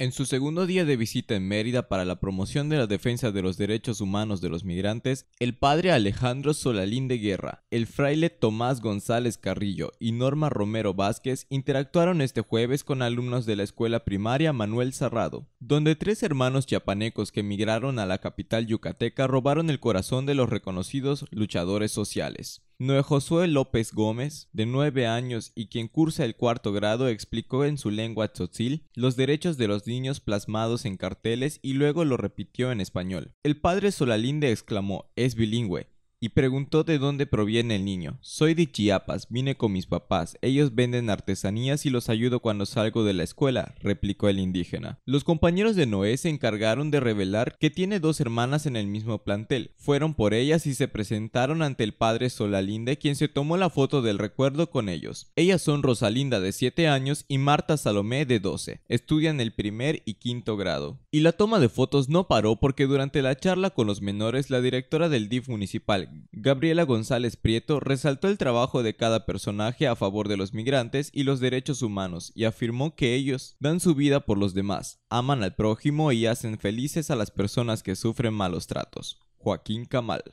En su segundo día de visita en Mérida para la promoción de la defensa de los derechos humanos de los migrantes, el padre Alejandro Solalín de Guerra, el fraile Tomás González Carrillo y Norma Romero Vázquez interactuaron este jueves con alumnos de la escuela primaria Manuel Serrado, donde tres hermanos chiapanecos que emigraron a la capital yucateca robaron el corazón de los reconocidos luchadores sociales. Noé eh, Josué López Gómez, de nueve años y quien cursa el cuarto grado, explicó en su lengua tzotzil los derechos de los niños plasmados en carteles y luego lo repitió en español. El padre Solalinde exclamó, es bilingüe, y preguntó de dónde proviene el niño. Soy de Chiapas, vine con mis papás, ellos venden artesanías y los ayudo cuando salgo de la escuela, replicó el indígena. Los compañeros de Noé se encargaron de revelar que tiene dos hermanas en el mismo plantel. Fueron por ellas y se presentaron ante el padre Solalinde, quien se tomó la foto del recuerdo con ellos. Ellas son Rosalinda de 7 años y Marta Salomé de 12. Estudian el primer y quinto grado. Y la toma de fotos no paró porque durante la charla con los menores la directora del DIF municipal, Gabriela González Prieto, resaltó el trabajo de cada personaje a favor de los migrantes y los derechos humanos y afirmó que ellos dan su vida por los demás, aman al prójimo y hacen felices a las personas que sufren malos tratos. Joaquín Camal